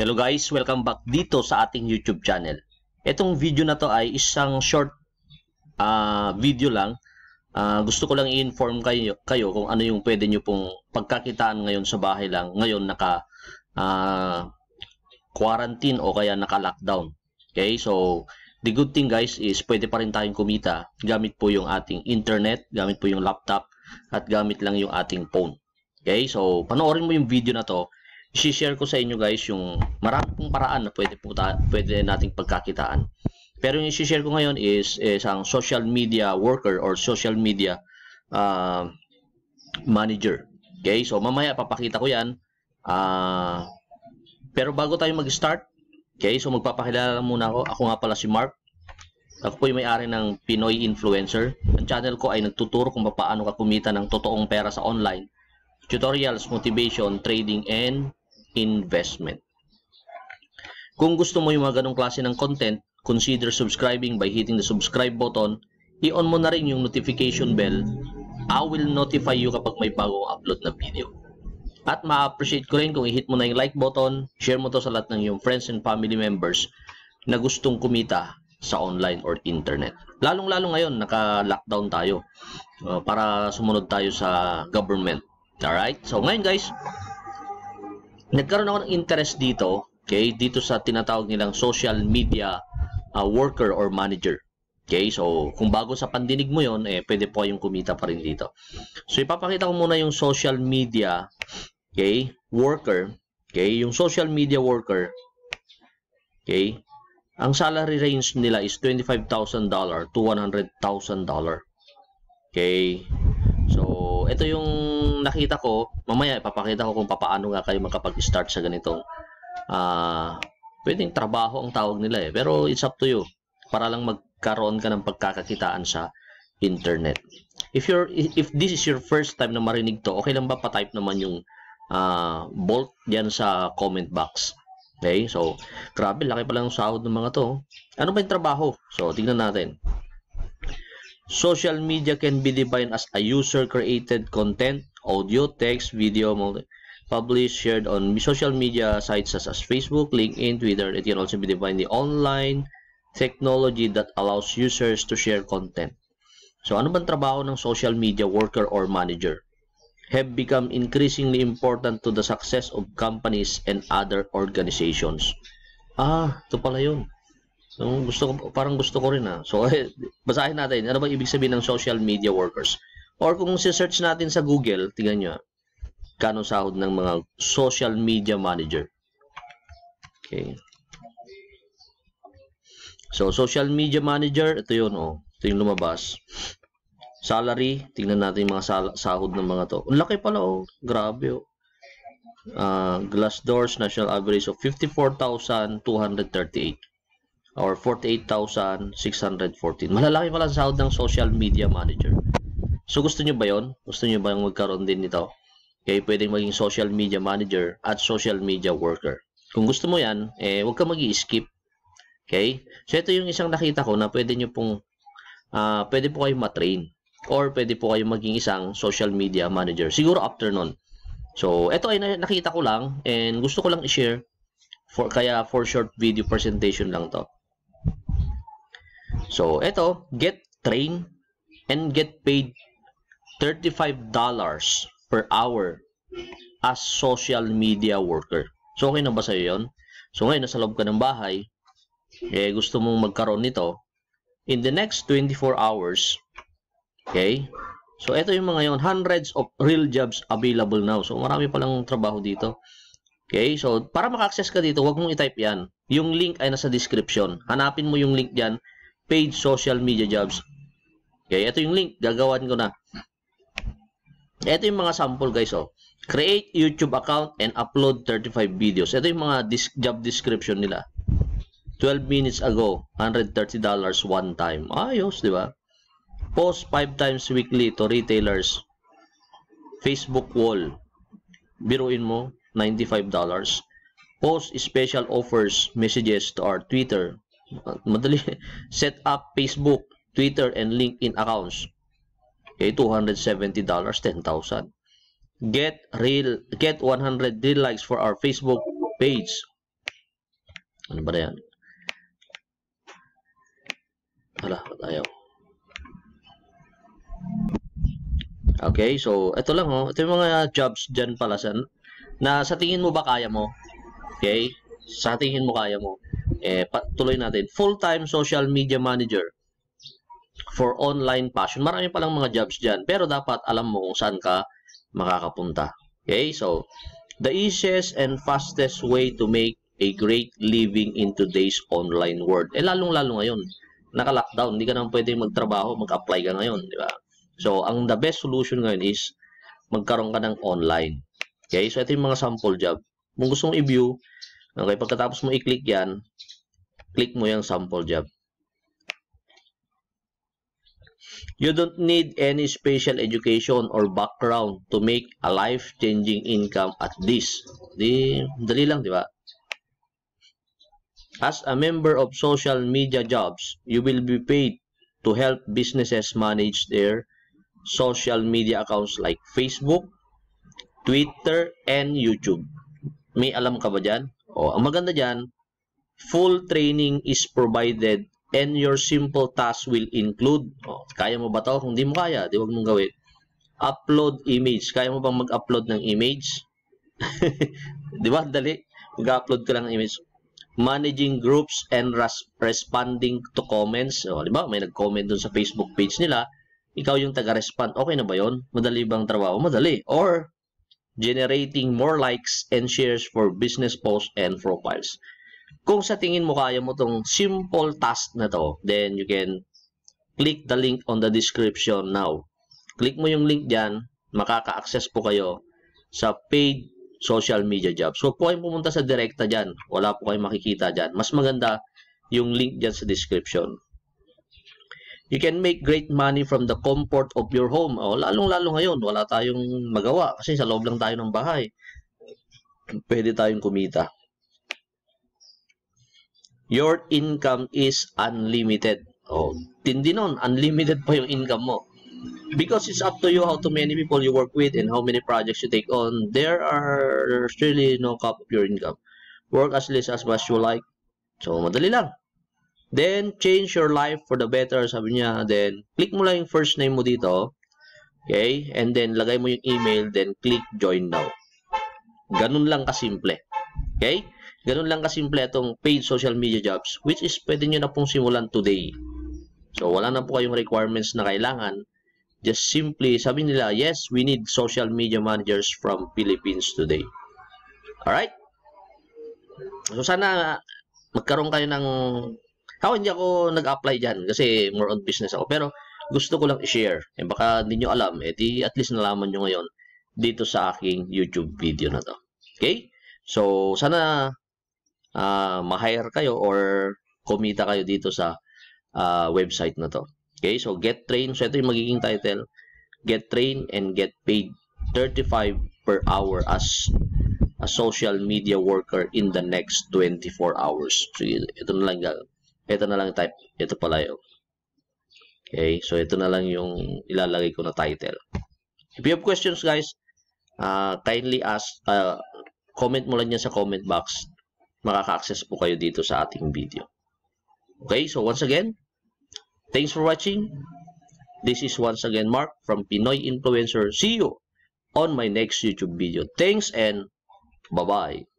Hello guys, welcome back dito sa ating YouTube channel. Itong video na to ay isang short uh, video lang. Uh, gusto ko lang i-inform kayo, kayo kung ano yung pwede nyo pong pagkakitaan ngayon sa bahay lang. Ngayon naka uh, quarantine o kaya naka lockdown. Okay, so the good thing guys is pwede pa rin tayong kumita gamit po yung ating internet, gamit po yung laptop at gamit lang yung ating phone. Okay, so panoorin mo yung video na to i-share ko sa inyo guys yung marami pong paraan na pwede, po pwede nating pagkakitaan. Pero yung i-share ko ngayon is isang social media worker or social media uh, manager. Okay, so mamaya papakita ko yan. Uh, pero bago tayo mag-start, okay, so magpapakilala muna ako. Ako nga pala si Mark. Ako po yung may-ari ng Pinoy Influencer. Ang channel ko ay nagtuturo kung paano ka kumita ng totoong pera sa online. Tutorials, motivation, trading, and investment. Kung gusto mo yung mga ganong klase ng content, consider subscribing by hitting the subscribe button. I-on mo na rin yung notification bell. I will notify you kapag may bagong upload na video. At ma-appreciate ko rin kung i-hit mo na yung like button, share mo to sa lahat ng yung friends and family members na gustong kumita sa online or internet. Lalong-lalo ngayon, naka-lockdown tayo uh, para sumunod tayo sa government. Alright? So ngayon guys, nagkaroon ako ng interest dito, okay, dito sa tinatawag nilang social media uh, worker or manager. Okay, so kung bago sa pandinig mo yon eh, pwede po yung kumita pa rin dito. So ipapakita ko muna yung social media, okay, worker, okay, yung social media worker, okay, ang salary range nila is $25,000 to $100,000. Okay, so ito yung nakita ko, mamaya ipapakita ko kung paano nga kayo makapag-start sa ganitong uh, ah, pwedeng trabaho ang tawag nila eh. Pero it's up to you para lang magkaroon ka ng pagkakakitaan sa internet. If you're if this is your first time na marinig to, okay lang ba pa-type naman yung uh, bolt diyan sa comment box? Okay? So, grabe laki pa lang sahod ng mga to. Ano ba 'yung trabaho? So, tingnan natin. Social media can be defined as a user-created content audio, text, video, published, shared on social media sites such as Facebook, LinkedIn, Twitter. It can also be defined the online technology that allows users to share content. So ano bang trabaho ng social media worker or manager? Have become increasingly important to the success of companies and other organizations. Ah, ito pala yun. So, gusto ko, parang gusto ko rin ha. Ah. So, basahin natin. Ano ba ibig sabihin ng social media workers? Or kung si-search natin sa Google, tingnan nyo, kano sahod ng mga social media manager. Okay. So, social media manager, ito yun, oh. Ito yung lumabas. Salary, tingnan natin mga sahod ng mga to. Ang laki pala, oh. Grabe, oh. Uh, ah, Glassdoor's national average of 54,238 or 48,614. Malalaki pala ang sahod ng social media manager. So gusto nyo ba yon? Gusto nyo ba magkaroon din nito? Okay, pwedeng maging social media manager at social media worker. Kung gusto mo yan, eh, huwag ka mag skip Okay? So ito yung isang nakita ko na pwede nyo pong, uh, pwede po kayong matrain or pwede po kayong maging isang social media manager. Siguro after nun. So, ito ay nakita ko lang and gusto ko lang i-share for kaya for short video presentation lang to. So, ito, get trained and get paid $35 per hour as social media worker. So, okay na ba sa'yo yun? So, ngayon, nasa loob ka ng bahay, eh, gusto mong magkaroon nito, in the next 24 hours, okay, so, ito yung mga yon hundreds of real jobs available now. So, marami palang trabaho dito. Okay, so, para maka-access ka dito, huwag mong i-type yan. Yung link ay nasa description. Hanapin mo yung link dyan, paid social media jobs. Okay, ito yung link, gagawan ko na. Ito yung mga sample guys oh. Create YouTube account and upload 35 videos. Ito yung mga job description nila. 12 minutes ago, $130 one time. Ayos, di ba? Post 5 times weekly to retailers. Facebook wall. Biruin mo, $95. Post special offers, messages to our Twitter. Madali. Set up Facebook, Twitter, and LinkedIn accounts. Okay, $270, 10,000. Get real get 100 real likes for our Facebook page. Ano ba 'yan? Hala, ayaw. Okay, so ito lang oh. Ito yung mga jobs diyan pala sa na sa tingin mo ba kaya mo? Okay? Sa tingin mo kaya mo? Eh patuloy natin. Full-time social media manager for online passion. Marami pa lang mga jobs dyan, pero dapat alam mo kung saan ka makakapunta. Okay, so, the easiest and fastest way to make a great living in today's online world. Eh, lalong-lalo ngayon, naka-lockdown, hindi ka naman pwede magtrabaho, mag-apply ka ngayon, di ba? So, ang the best solution ngayon is magkaroon ka ng online. Okay, so ito yung mga sample job. Kung gusto mong i-view, okay, pagkatapos mo i-click yan, click mo yung sample job. You don't need any special education or background to make a life-changing income at this. Di, dali lang, di ba? As a member of social media jobs, you will be paid to help businesses manage their social media accounts like Facebook, Twitter, and YouTube. May alam ka ba dyan? O, ang maganda dyan, full training is provided and your simple task will include, oh, kaya mo ba to? Kung di mo kaya, di wag mong gawin. Upload image. Kaya mo bang mag-upload ng image? di ba? Dali. Mag-upload ka lang ng image. Managing groups and responding to comments. O, di ba? May nag-comment dun sa Facebook page nila. Ikaw yung taga-respond. Okay na ba yon? Madali bang trabaho? Madali. Or, generating more likes and shares for business posts and profiles. Kung sa tingin mo kaya mo tong simple task na to, then you can click the link on the description now. Click mo yung link diyan, makaka-access po kayo sa paid social media job. so, po kayong pumunta sa direkta diyan, Wala po kayong makikita diyan. Mas maganda yung link diyan sa description. You can make great money from the comfort of your home. O, oh, lalong-lalo ngayon, wala tayong magawa kasi sa loob lang tayo ng bahay. Pwede tayong kumita your income is unlimited. Oh, tindi nun, unlimited pa yung income mo. Because it's up to you how to many people you work with and how many projects you take on. There are really no cap of your income. Work as less as much you like. So, madali lang. Then, change your life for the better, sabi niya. Then, click mo lang yung first name mo dito. Okay? And then, lagay mo yung email. Then, click join now. Ganun lang kasimple. Okay? Ganun lang kasimple itong paid social media jobs which is pwede nyo na pong simulan today. So wala na po kayong requirements na kailangan. Just simply sabi nila, yes, we need social media managers from Philippines today. Alright? So sana magkaroon kayo ng... Ako hindi ako nag-apply dyan kasi more on business ako. Pero gusto ko lang i-share. Eh baka hindi nyo alam, eh di at least nalaman nyo ngayon dito sa aking YouTube video na to. Okay? So sana uh, ma-hire kayo or kumita kayo dito sa uh, website na to. Okay, so get trained. So ito yung magiging title. Get trained and get paid 35 per hour as a social media worker in the next 24 hours. So ito na lang ito na lang type. Ito pala yun. Okay, so ito na lang yung ilalagay ko na title. If you have questions guys, uh, kindly ask, uh, comment mo lang yan sa comment box makaka-access po kayo dito sa ating video. Okay, so once again, thanks for watching. This is once again Mark from Pinoy Influencer. See you on my next YouTube video. Thanks and bye-bye.